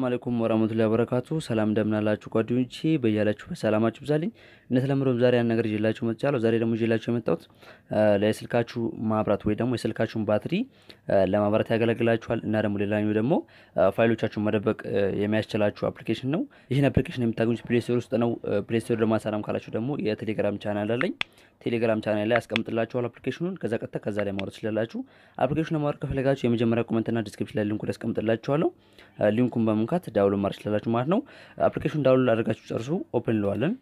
ሰላም አለይኩም ወራህመቱላሂ ወበረካቱ። ሰላም እንደምናላችሁ ጓደኞቼ፣ በያላችሁ በሰላማችሁ ብዛልኝ። እነ እንደተለመደው ዛሬ ያን ነገር ይዤላችሁ መጥቻለሁ። ዛሬ ደግሞ ይዤላችሁ የመጣሁት ለስልካችሁ ማብራት ወይ ደግሞ የስልካችሁን ባትሪ ለማብራት ያገለግላችኋል እና ደግሞ ሌላኛው ደግሞ ፋይሎቻችሁን መደበቅ የሚያስችላችሁ አፕሊኬሽን ነው። ይህን አፕሊኬሽን የምታገኙት ፕሌስቶር ውስጥ ነው። ፕሌስቶር ደግሞ አልሰራም ካላችሁ ደግሞ የቴሌግራም ቻናል አለኝ። ቴሌግራም ቻናል ላይ አስቀምጥላችኋል አፕሊኬሽኑን። ከዛ ቀጥታ ከዛ ላይ ማውረድ ትችላላችሁ። አፕሊኬሽን ማውረድ ከፈለጋችሁ የመጀመሪያ ኮመንትና ዲስክሪፕሽን ላይ ሊንኩ አስቀምጥላችኋለሁ። ሊንኩን በምን በመንካት ዳውሎ ማድረግ ትችላላችሁ ማለት ነው። አፕሊኬሽን ዳውሎ አድርጋችሁ ጨርሱ። ኦፕን እንለዋለን።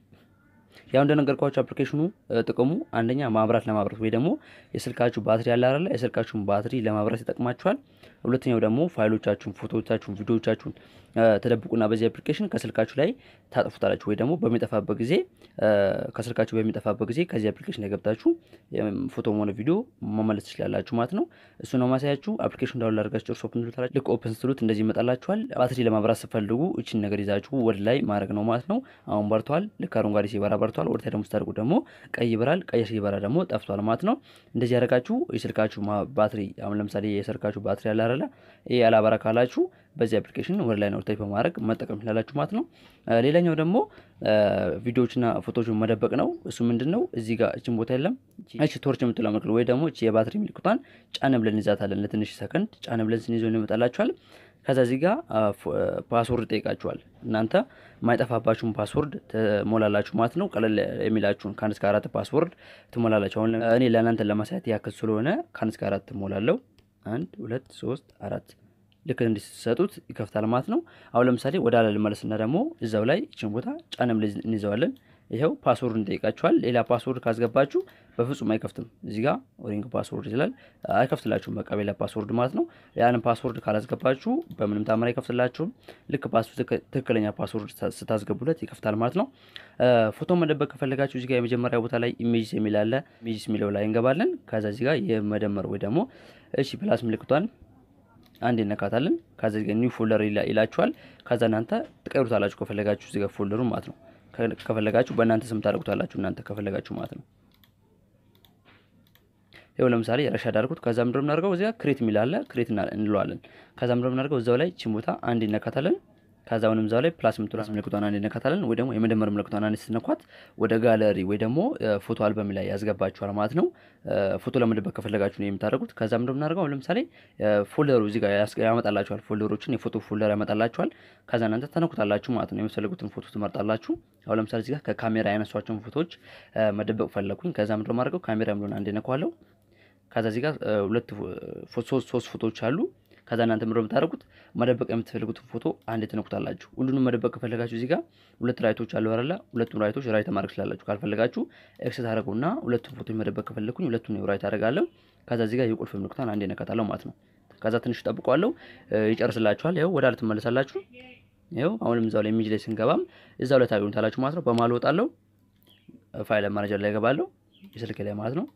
ያው እንደነገርኳችሁ አፕሊኬሽኑ ጥቅሙ አንደኛ ማብራት ለማብራት ወይ ደግሞ የስልካችሁ ባትሪ ያለ አይደለ የስልካችሁን ባትሪ ለማብራት ይጠቅማችኋል። ሁለተኛው ደግሞ ፋይሎቻችሁን፣ ፎቶዎቻችሁን፣ ቪዲዮዎቻችሁን ተደብቁና በዚህ አፕሊኬሽን ከስልካችሁ ላይ ታጠፉታላችሁ። ወይ ደግሞ በሚጠፋበት ጊዜ ከስልካችሁ በሚጠፋበት ጊዜ ከዚህ አፕሊኬሽን ላይ ገብታችሁ ፎቶ ሆነ ቪዲዮ መመለስ ትችላላችሁ ማለት ነው። እሱ ነው ማሳያችሁ። አፕሊኬሽን ዳውንሎድ አድርጋችሁ ጨርሶ ኦፕን ትሉታላችሁ። ልክ ኦፕን ስትሉት እንደዚህ ይመጣላችኋል። ባትሪ ለማብራት ስትፈልጉ እችን ነገር ይዛችሁ ወደ ላይ ማድረግ ነው ማለት ነው። አሁን በርተዋል። ልክ አረንጓዴ ሲበራ በርቷል። ወደ ደግሞ ስታደርጉ ደግሞ ቀይ ይበራል። ቀይ ሲበራ ደግሞ ጠፍቷል ማለት ነው። እንደዚህ ያደረጋችሁ የስልካችሁ ባትሪ አሁን ለምሳሌ የስልካችሁ ባትሪ ያላረለ ይህ ያላበራ ካላችሁ በዚህ አፕሊኬሽን ወደ ላይ ነው በማድረግ መጠቀም ይችላላችሁ ማለት ነው። ሌላኛው ደግሞ ቪዲዮዎችና ፎቶዎችን መደበቅ ነው። እሱ ምንድን ነው? እዚህ ጋር እችን ቦታ የለም እች ቶርች የምትለው ምልክት ወይ ደግሞ የባትሪ ምልክቷን ጫነ ብለን እንይዛታለን። ለትንሽ ሰከንድ ጫነ ብለን ስንይዞ እንመጣላችኋል ከዛ ጋር ፓስወርድ ጠይቃችኋል። እናንተ የማይጠፋባችሁን ፓስወርድ ትሞላላችሁ ማለት ነው። ቀለል የሚላችሁን ከአንድ እስከ አራት ፓስወርድ ትሞላላችሁ። አሁን እኔ ለእናንተ ለማሳየት ያክል ስለሆነ ከአንድ እስከ አራት ትሞላለሁ። አንድ ሁለት ሶስት አራት ልክ እንዲሰጡት ይከፍታል ማለት ነው። አሁን ለምሳሌ ወደ አለ ልመለስና ደግሞ እዛው ላይ ይችን ቦታ ጫንም እንይዘዋለን። ይኸው ፓስወርድ እንጠይቃችኋል። ሌላ ፓስወርድ ካስገባችሁ በፍጹም አይከፍትም። እዚ ጋ ሪንግ ፓስወርድ ይችላል አይከፍትላችሁም። በቃ ሌላ ፓስወርድ ማለት ነው። ያንን ፓስወርድ ካላስገባችሁ በምንም ታምር አይከፍትላችሁም። ልክ ትክክለኛ ፓስወርድ ስታስገቡለት ይከፍታል ማለት ነው። ፎቶ መደበቅ ከፈለጋችሁ እዚጋ የመጀመሪያ ቦታ ላይ ኢሜጅስ የሚል አለ። ኢሜጅስ የሚለው ላይ እንገባለን። ከዛ እዚጋ የመደመር ወይ ደግሞ እሺ ፕላስ ምልክቷን አንድ ይነካታለን ከዛ ኒው ፎልደር ይላችኋል። ከዛ እናንተ ትቀይሩታላችሁ ከፈለጋችሁ እዚህ ፎልደሩ ማለት ነው። ከፈለጋችሁ በእናንተ ስም ታደርጉታላችሁ። እናንተ ከፈለጋችሁ ማለት ነው። ይኸው ለምሳሌ ረሻ ዳርኩት። ከዛ ምንድነው የምናደርገው እዚያ ክሬት የሚል አለ። ክሬት እንለዋለን። ከዛ ምንድነው የምናደርገው እዛው ላይ ችን ቦታ አንድ ይነካታለን። ከዛ አሁንም እዛው ላይ ፕላስ የምትሆናት ምልክቷን አንድ ነካታለን ወይ ደግሞ የመደመር ምልክቷን አንድ ስነኳት ወደ ጋለሪ ወይ ደግሞ ፎቶ አልበም ላይ ያስገባችኋል ማለት ነው። ፎቶ ለመደበቅ ከፈለጋችሁ ነው የምታደረጉት ከዛም ደግሞ እናደርገው ለምሳሌ ፎልደሩ እዚህ ጋር ያመጣላችኋል። ፎልደሮችን የፎቶ ፎልደር ያመጣላችኋል። ከዛ እናንተ ተነኩታላችሁ ማለት ነው። የምትፈልጉትን ፎቶ ትመርጣላችሁ። አሁን ለምሳሌ እዚህ ጋር ከካሜራ ያነሷቸውን ፎቶዎች መደበቅ ፈለግኩኝ። ከዛ ምንድን ነው ካሜራ የሚለውን አንድ ነኳለው ከዛ እዚህ ጋር ሁለት ሶስት ፎቶዎች አሉ ከዛ እናንተ ምንድነው የምታደርጉት መደበቅ የምትፈልጉትን ፎቶ አንድ ትነኩታላችሁ። ሁሉንም መደበቅ ከፈለጋችሁ እዚህ ጋር ሁለት ራይቶች አሉ አይደለ? ሁለቱን ራይቶች ራይት ማድረግ ስላላችሁ፣ ካልፈለጋችሁ ኤክስ ታደረጉና ሁለቱን ፎቶ መደበቅ ከፈለግኩኝ ሁለቱን ራይት አደርጋለሁ። ከዛ እዚህ ጋር የቁልፍ ምልክቷን አንድ ነካታለሁ ማለት ነው። ከዛ ትንሽ ጠብቀዋለሁ፣ ይጨርስላችኋል። ይኸው ወዳለ ትመለሳላችሁ። ይኸው አሁንም እዛው ላይ ኢሜጅ ላይ ስንገባም እዛው ላይ ታገኙታላችሁ ማለት ነው። በማልወጣለው ፋይል ማናጀር ላይ ገባለሁ፣ የስልክ ላይ ማለት ነው።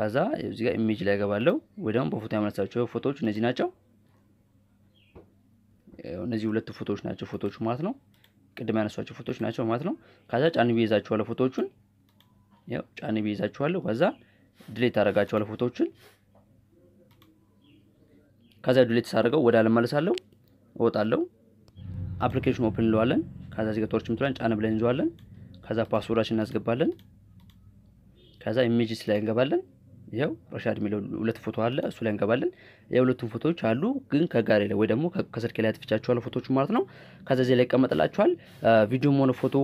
ከዛ እዚ ጋር ኢሜጅ ላይ ገባለው ወይ ደግሞ በፎቶ ያመለሳቸው ፎቶዎች እነዚህ ናቸው። እነዚህ ሁለት ፎቶዎች ናቸው ፎቶዎቹ ማለት ነው። ቅድም ያነሷቸው ፎቶዎች ናቸው ማለት ነው። ከዛ ጫን ብዬ ይዛችኋለሁ ፎቶዎቹን፣ ያው ጫን ብዬ ይዛችኋለሁ። ከዛ ድሌት አደርጋችኋለሁ ፎቶዎቹን። ከዛ ድሌት ሳደርገው ወደ አለመለሳለሁ፣ እወጣለሁ። አፕሊኬሽን ኦፕን እንለዋለን። ከዛ እዚህ ጋር ቶርች ምትለን ጫን ብለን እንዘዋለን። ከዛ ፓስወርዳችን እናስገባለን። ከዛ ኢሜጅስ ላይ እንገባለን። ይኸው ረሻድ የሚለው ሁለት ፎቶ አለ። እሱ ላይ እንገባለን። የሁለቱም ፎቶዎች አሉ፣ ግን ከጋሪ ላይ ወይ ደግሞ ከስልክ ላይ አጥፍቻቸዋለሁ ፎቶቹ ማለት ነው። ከዛ ዚህ ላይ ይቀመጥላችኋል። ቪዲዮም ሆነ ፎቶ፣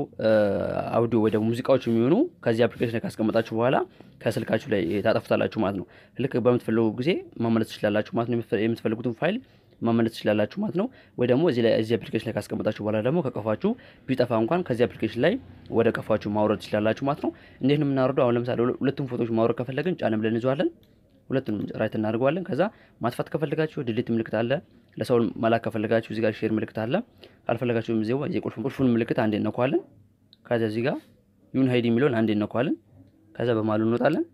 አውዲዮ ወይ ደግሞ ሙዚቃዎች የሚሆኑ ከዚህ አፕሊኬሽን ላይ ካስቀመጣችሁ በኋላ ከስልካችሁ ላይ ታጠፉታላችሁ ማለት ነው። ልክ በምትፈልጉ ጊዜ ማመለስ ትችላላችሁ ማለት ነው፣ የምትፈልጉትን ፋይል ማመለስ ትችላላችሁ ማለት ነው። ወይ ደግሞ እዚህ አፕሊኬሽን ላይ ካስቀመጣችሁ በኋላ ደግሞ ከቀፏችሁ ቢጠፋ እንኳን ከዚህ አፕሊኬሽን ላይ ወደ ቀፏችሁ ማውረድ ትችላላችሁ ማለት ነው። እንዴት ነው የምናወርደው? አሁን ለምሳሌ ሁለቱም ፎቶዎች ማውረድ ከፈለግን ጫን ብለን እንይዘዋለን። ሁለቱንም ራይት እናደርገዋለን። ከዛ ማጥፋት ከፈልጋችሁ ዲሊት ምልክት አለ። ለሰው መላክ ከፈልጋችሁ እዚህ ጋር ሼር ምልክት አለ። ካልፈለጋችሁም እዚህ ጋር ምልክት አንዴ እነኳለን። ከዛ እዚህ ጋር ዩን ሃይድ የሚለውን አንዴ እነኳለን። ከዛ በማሉ እንወጣለን።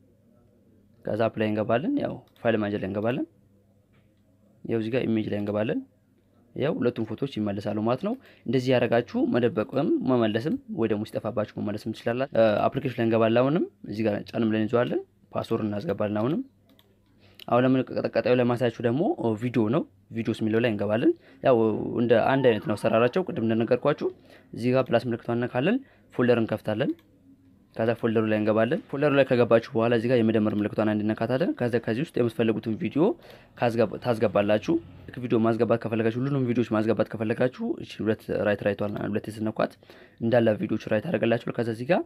ከዛ አፕላይ እንገባለን። ያው ፋይል ማንጀር እንገባለን። ያው እዚህ ጋር ኢሜጅ ላይ እንገባለን። ያው ሁለቱም ፎቶዎች ይመለሳሉ ማለት ነው። እንደዚህ ያደረጋችሁ መደበቅም መመለስም ወይ ደግሞ ሲጠፋባችሁ መመለስም ትችላላ አፕሊኬሽን ላይ እንገባለን። አሁንም እዚህ ጋር ጫንም ላይ ይዘዋለን። ፓስወርድ እናስገባለን። አሁንም አሁን ለምን ቀጣዩ ለማሳያችሁ ደግሞ ቪዲዮ ነው። ቪዲዮስ የሚለው ላይ እንገባለን። ያው እንደ አንድ አይነት ነው አሰራራቸው። ቅድም እንደነገርኳችሁ እዚህ ጋር ፕላስ ምልክቷን ነካለን፣ ፎልደር እንከፍታለን። ከዛ ፎልደሩ ላይ እንገባለን። ፎልደሩ ላይ ከገባችሁ በኋላ እዚህ ጋር የመደመር ምልክቷን አንድ ነካታለን። ከዛ ከዚህ ውስጥ የምትፈልጉትን ቪዲዮ ታስገባላችሁ። ቪዲዮ ማስገባት ከፈለጋችሁ ሁሉንም ቪዲዮዎች ማስገባት ከፈለጋችሁ እ ሁለት ራይት ራይቷል ሁለት የስነኳት እንዳለ ቪዲዮዎች ራይት አደረገላችሁ። ከዛ እዚህ ጋር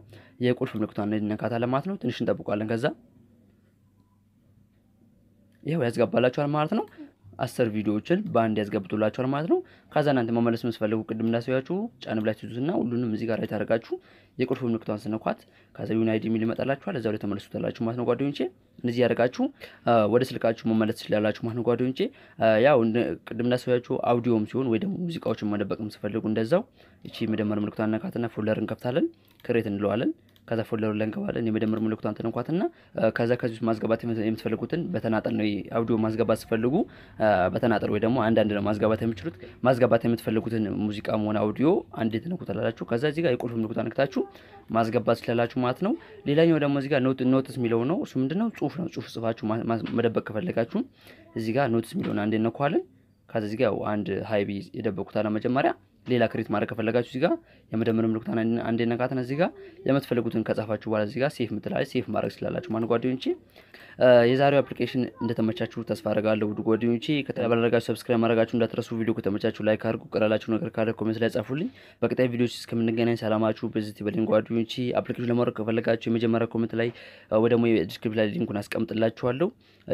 የቁልፍ ምልክቷን አንድ ነካታለን ማለት ነው። ትንሽ እንጠብቋለን። ከዛ ይኸው ያስገባላችኋል ማለት ነው። አስር ቪዲዮዎችን በአንድ ያስገብጡላችኋል ማለት ነው። ከዛ እናንተ መመለስ የምትፈልጉ ቅድም እንዳሳያችሁ ጫን ብላችሁ ትይዙትና ሁሉንም እዚህ ጋር ታደርጋችሁ የቁልፍ ምልክቷን ስነኳት ከዛ ዩናይድ የሚል ይመጣላችኋል። እዛ ላይ ተመለሱታላችሁ ማለት ነው ጓደኞቼ። እንደዚህ ያደርጋችሁ ወደ ስልካችሁ መመለስ ትችላላችሁ ማለት ነው ጓደኞቼ። ያው ቅድም እንዳሳያችሁ አውዲዮም ሲሆን ወይ ደግሞ ሙዚቃዎችን መደበቅ ስፈልጉ እንደዛው እቺ መደመር ምልክቷን ነካትና ፎልደር እንከፍታለን ክሬት እንለዋለን። ከዛ ፎልደሩ ላይ እንገባለን። የመደመር ምልክቷን ትንኳትና ከዛ ከዚህ ውስጥ ማስገባት የምትፈልጉትን በተናጠል ነው። አውዲዮ ማስገባት ሲፈልጉ በተናጠል ወይ ደግሞ አንዳንድ ነው ማስገባት የምችሉት። ማስገባት የምትፈልጉትን ሙዚቃ መሆን አውዲዮ አንድ ትነኩታላችሁ። ከዛ እዚህ የቁልፍ ምልክቱ አንክታችሁ ማስገባት ትችላላችሁ ማለት ነው። ሌላኛው ደግሞ እዚህ ኖትስ የሚለው ነው። እሱ ምንድነው? ጽሁፍ ነው። ጽሁፍ ጽፋችሁ መደበቅ ከፈለጋችሁ እዚጋ ኖትስ የሚለውን አንድ እነኳለን። ከዛ እዚህ ጋር አንድ ሀይቢ የደበቁታል መጀመሪያ ሌላ ክሬት ማድረግ ከፈለጋችሁ እዚጋ የመደመር ምልክት አንዴ ነካተን እዚህ ጋር የምትፈልጉትን ከጻፋችሁ በኋላ እዚጋ ሴፍ ምትላ ሴፍ ማድረግ ስላላችሁ ማን ጓደኞቼ፣ የዛሬው አፕሊኬሽን እንደተመቻችሁ ተስፋ አደርጋለሁ። ውድ ጓደኞቼ ከተባረጋችሁ ሰብስክራይብ ማድረጋችሁ እንዳትረሱ። ቪዲዮ ከተመቻችሁ ላይክ አድርጉ። ቀላላችሁ ነገር ካለ ኮሜንት ላይ ጻፉልኝ። በቀጣይ ቪዲዮዎች እስከምንገናኝ ሰላማችሁ በዚህ በሊንክ ጓደኞቼ። አፕሊኬሽን ለማድረግ ከፈለጋችሁ የመጀመሪያ ኮሜንት ላይ ወይ ደግሞ ዲስክሪፕሽን ላይ ሊንኩን አስቀምጥላችኋለሁ።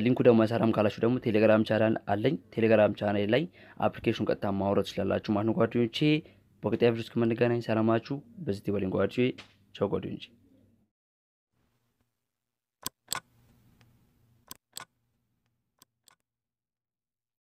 ሊንኩ ደግሞ አይሰራም ካላችሁ ደግሞ ቴሌግራም ቻናል አለኝ። ቴሌግራም ቻናል ላይ አፕሊኬሽን ቀጥታ ማውረድ ትችላላችሁ ማለት ነው ጓደኞቼ በቀጣይ ቪዲዮ እስከምንገናኝ ሰላማችሁ በዚህ በሊንጓችሁ ቻው ጓደኞቼ።